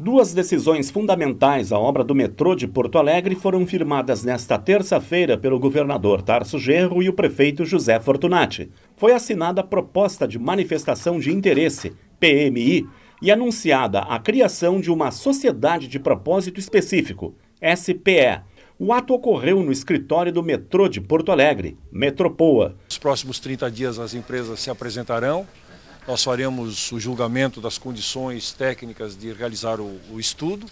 Duas decisões fundamentais à obra do metrô de Porto Alegre foram firmadas nesta terça-feira pelo governador Tarso Gerro e o prefeito José Fortunati. Foi assinada a proposta de manifestação de interesse, PMI, e anunciada a criação de uma sociedade de propósito específico, SPE. O ato ocorreu no escritório do metrô de Porto Alegre, Metropoa. Nos próximos 30 dias as empresas se apresentarão nós faremos o julgamento das condições técnicas de realizar o, o estudo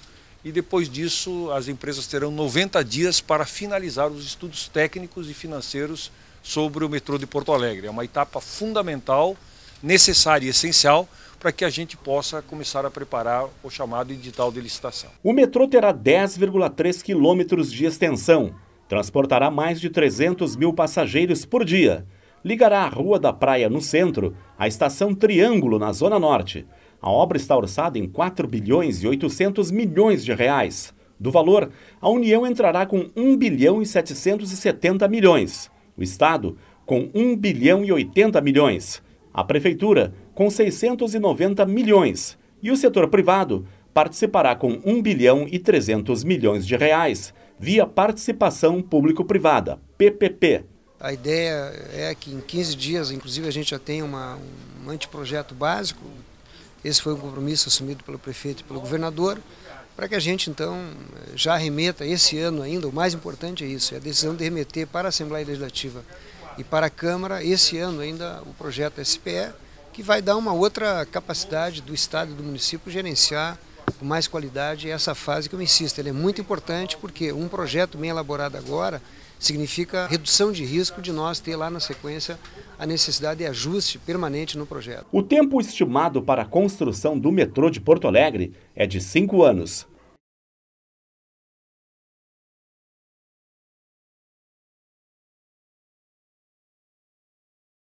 e depois disso as empresas terão 90 dias para finalizar os estudos técnicos e financeiros sobre o metrô de Porto Alegre. É uma etapa fundamental, necessária e essencial para que a gente possa começar a preparar o chamado edital de licitação. O metrô terá 10,3 quilômetros de extensão, transportará mais de 300 mil passageiros por dia ligará a Rua da Praia, no centro, à Estação Triângulo, na Zona Norte. A obra está orçada em 4 bilhões e 800 milhões de reais. Do valor, a União entrará com 1 bilhão e 770 milhões, o Estado com 1 bilhão e 80 milhões, a Prefeitura com 690 milhões e o setor privado participará com 1 bilhão e 300 milhões de reais via participação público-privada, PPP. A ideia é que em 15 dias, inclusive, a gente já tenha uma, um anteprojeto básico. Esse foi um compromisso assumido pelo prefeito e pelo governador, para que a gente, então, já remeta esse ano ainda. O mais importante é isso, é a decisão de remeter para a Assembleia Legislativa e para a Câmara, esse ano ainda, o projeto SPE, que vai dar uma outra capacidade do Estado e do município gerenciar com mais qualidade é essa fase que eu insisto, ela é muito importante porque um projeto bem elaborado agora significa redução de risco de nós ter lá na sequência a necessidade de ajuste permanente no projeto. O tempo estimado para a construção do metrô de Porto Alegre é de cinco anos.